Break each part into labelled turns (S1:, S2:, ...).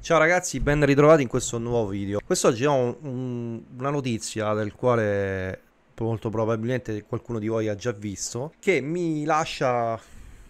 S1: Ciao ragazzi, ben ritrovati in questo nuovo video. Quest'oggi ho un, un, una notizia del quale molto probabilmente qualcuno di voi ha già visto, che mi lascia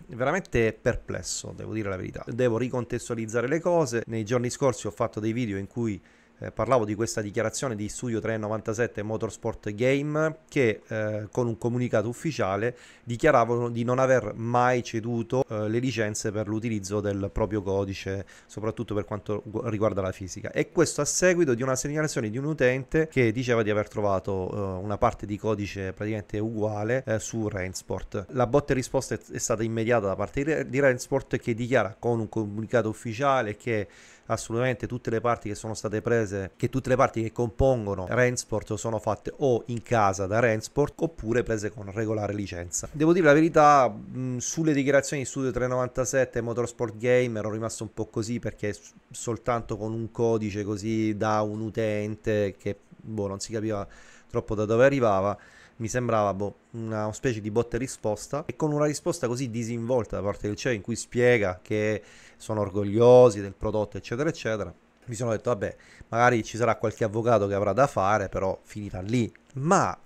S1: veramente perplesso, devo dire la verità. Devo ricontestualizzare le cose. Nei giorni scorsi ho fatto dei video in cui eh, parlavo di questa dichiarazione di Studio 397 Motorsport Game che eh, con un comunicato ufficiale dichiaravano di non aver mai ceduto eh, le licenze per l'utilizzo del proprio codice, soprattutto per quanto riguarda la fisica. E questo a seguito di una segnalazione di un utente che diceva di aver trovato eh, una parte di codice praticamente uguale eh, su Rainsport. La botta e risposta è, stata immediata da parte di Rainsport che dichiara con un comunicato ufficiale che assolutamente tutte le parti che sono state prese, che tutte le parti che compongono Rensport sono fatte o in casa da Rensport oppure prese con regolare licenza. Devo dire la verità, mh, sulle dichiarazioni di Studio 397 e Motorsport Game ero rimasto un po' così perché soltanto con un codice così da un utente che boh, non si capiva troppo da dove arrivava mi sembrava boh, una specie di botta e risposta e con una risposta così disinvolta da parte del CEO in cui spiega che sono orgogliosi del prodotto eccetera eccetera mi sono detto vabbè magari ci sarà qualche avvocato che avrà da fare però finirà lì ma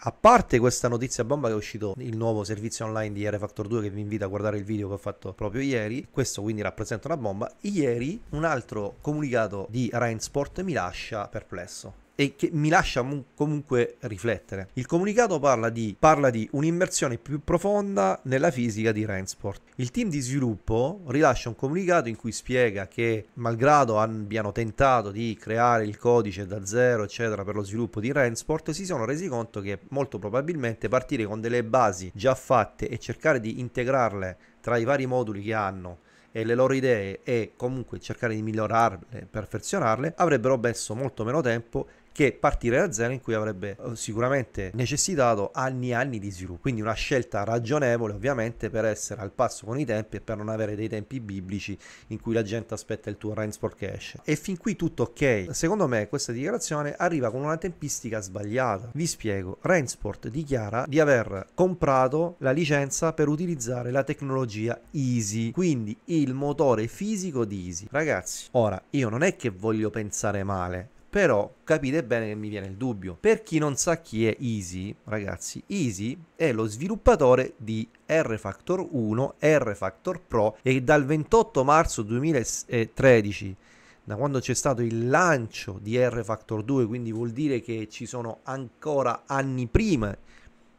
S1: a parte questa notizia bomba che è uscito il nuovo servizio online di R-Factor 2 che vi invito a guardare il video che ho fatto proprio ieri, questo quindi rappresenta una bomba, ieri un altro comunicato di Rainsport mi lascia perplesso e che mi lascia comunque riflettere. Il comunicato parla di, parla di un'immersione più profonda nella fisica di Rainsport. Il team di sviluppo rilascia un comunicato in cui spiega che malgrado abbiano tentato di creare il codice da zero eccetera per lo sviluppo di Rainsport si sono resi conto che molto probabilmente partire con delle basi già fatte e cercare di integrarle tra i vari moduli che hanno e le loro idee e comunque cercare di migliorarle, perfezionarle, avrebbero messo molto meno tempo che partire da zero in cui avrebbe eh, sicuramente necessitato anni e anni di sviluppo. Quindi una scelta ragionevole ovviamente per essere al passo con i tempi e per non avere dei tempi biblici in cui la gente aspetta il tuo Rainsport che esce. E fin qui tutto ok. Secondo me questa dichiarazione arriva con una tempistica sbagliata. Vi spiego. Rainsport dichiara di aver comprato la licenza per utilizzare la tecnologia Easy, quindi il motore fisico di Easy. Ragazzi, ora io non è che voglio pensare male, però capite bene che mi viene il dubbio. Per chi non sa chi è Easy, ragazzi, Easy è lo sviluppatore di R Factor 1, R Factor Pro e dal 28 marzo 2013 da quando c'è stato il lancio di R Factor 2, quindi vuol dire che ci sono ancora anni prima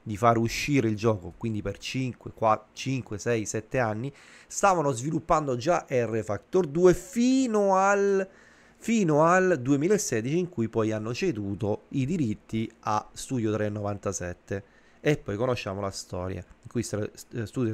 S1: di far uscire il gioco, quindi per 5, 4, 5, 6, 7 anni, stavano sviluppando già R Factor 2 fino al fino al 2016 in cui poi hanno ceduto i diritti a Studio 397 e poi conosciamo la storia in cui Studio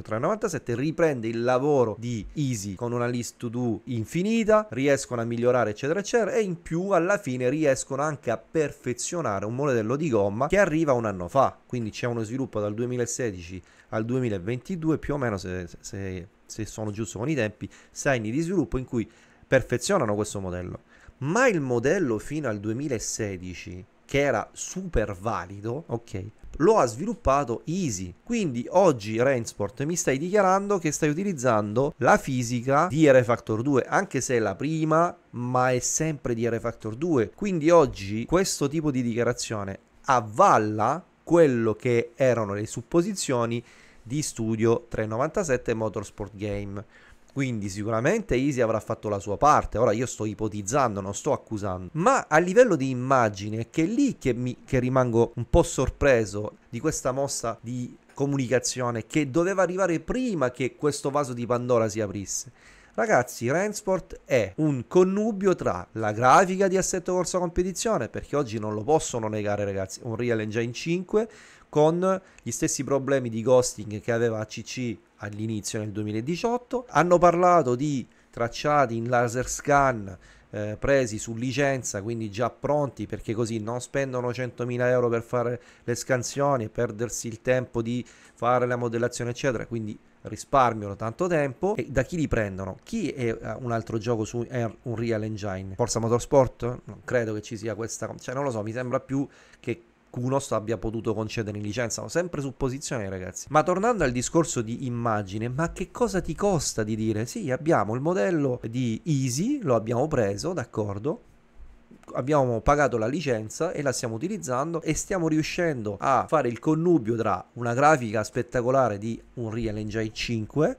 S1: 397 riprende il lavoro di Easy con una list to do infinita riescono a migliorare eccetera eccetera e in più alla fine riescono anche a perfezionare un modello di gomma che arriva un anno fa quindi c'è uno sviluppo dal 2016 al 2022 più o meno se, se, se sono giusto con i tempi sei di sviluppo in cui perfezionano questo modello ma il modello fino al 2016 che era super valido, ok, lo ha sviluppato Easy. Quindi oggi Rainsport mi stai dichiarando che stai utilizzando la fisica di R-Factor 2, anche se è la prima, ma è sempre di R-Factor 2. Quindi oggi questo tipo di dichiarazione avvalla quello che erano le supposizioni di Studio 397 Motorsport Game. Quindi sicuramente Easy avrà fatto la sua parte. Ora io sto ipotizzando, non sto accusando. Ma a livello di immagine, che è lì che, mi, che rimango un po' sorpreso di questa mossa di comunicazione che doveva arrivare prima che questo vaso di Pandora si aprisse. Ragazzi, Rensport è un connubio tra la grafica di assetto corsa competizione, perché oggi non lo possono negare ragazzi, un Real Engine 5 con gli stessi problemi di ghosting che aveva ACC all'inizio nel 2018. Hanno parlato di tracciati in laser scan eh, presi su licenza, quindi già pronti, perché così non spendono 100.000 euro per fare le scansioni e perdersi il tempo di fare la modellazione, eccetera. Quindi risparmiano tanto tempo e da chi li prendono? Chi è eh, un altro gioco su Unreal Engine? Forza Motorsport? Non credo che ci sia questa, cioè non lo so, mi sembra più che Kunos abbia potuto concedere in licenza, ma sempre supposizione ragazzi. Ma tornando al discorso di immagine, ma che cosa ti costa di dire? Sì, abbiamo il modello di Easy, lo abbiamo preso, d'accordo, abbiamo pagato la licenza e la stiamo utilizzando e stiamo riuscendo a fare il connubio tra una grafica spettacolare di Unreal Engine 5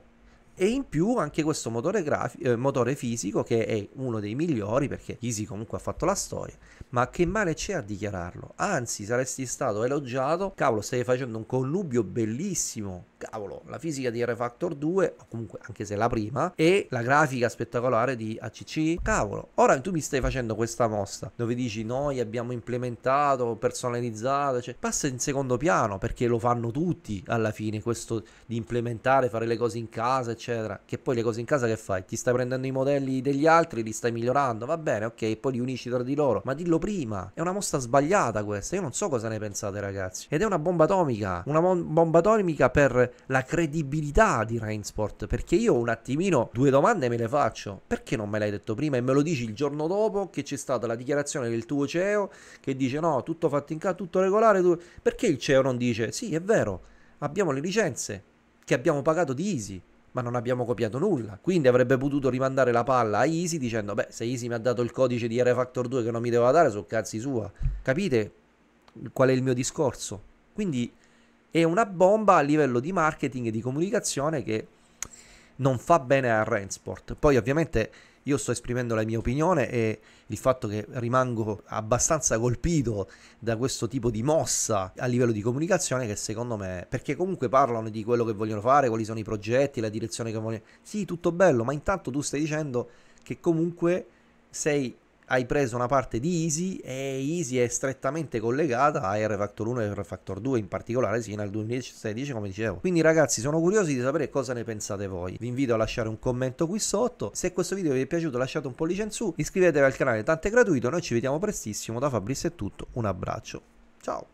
S1: e in più anche questo motore, grafi- eh, motore fisico che è uno dei migliori perché Easy comunque ha fatto la storia, ma che male c'è a dichiararlo? Anzi, saresti stato elogiato, cavolo, stai facendo un connubio bellissimo cavolo, la fisica di R-Factor 2, o comunque anche se è la prima, e la grafica spettacolare di ACC, cavolo, ora tu mi stai facendo questa mossa dove dici noi abbiamo implementato, personalizzato, cioè, passa in secondo piano perché lo fanno tutti alla fine questo di implementare, fare le cose in casa, eccetera, che poi le cose in casa che fai? Ti stai prendendo i modelli degli altri, li stai migliorando, va bene, ok, poi li unisci tra di loro, ma dillo prima, è una mossa sbagliata questa, io non so cosa ne pensate ragazzi, ed è una bomba atomica, una bomba atomica per la credibilità di Rainsport, perché io un attimino due domande me le faccio. Perché non me l'hai detto prima e me lo dici il giorno dopo che c'è stata la dichiarazione del tuo CEO che dice no, tutto fatto in casa, tutto regolare, tu... perché il CEO non dice sì, è vero, abbiamo le licenze che abbiamo pagato di Easy, ma non abbiamo copiato nulla. Quindi avrebbe potuto rimandare la palla a Easy dicendo: Beh, se Easy mi ha dato il codice di R-Factor 2 che non mi doveva dare, sono cazzi sua. Capite qual è il mio discorso? Quindi è una bomba a livello di marketing e di comunicazione che non fa bene a Rensport. Poi ovviamente io sto esprimendo la mia opinione e il fatto che rimango abbastanza colpito da questo tipo di mossa a livello di comunicazione che secondo me, perché comunque parlano di quello che vogliono fare, quali sono i progetti, la direzione che vogliono. Sì, tutto bello, ma intanto tu stai dicendo che comunque sei hai preso una parte di Easy e Easy è strettamente collegata a R-Factor 1 e R-Factor 2 in particolare sino al 2016 come dicevo quindi ragazzi sono curiosi di sapere cosa ne pensate voi vi invito a lasciare un commento qui sotto se questo video vi è piaciuto lasciate un pollice in su iscrivetevi al canale tanto è gratuito noi ci vediamo prestissimo da Fabrizio è tutto un abbraccio ciao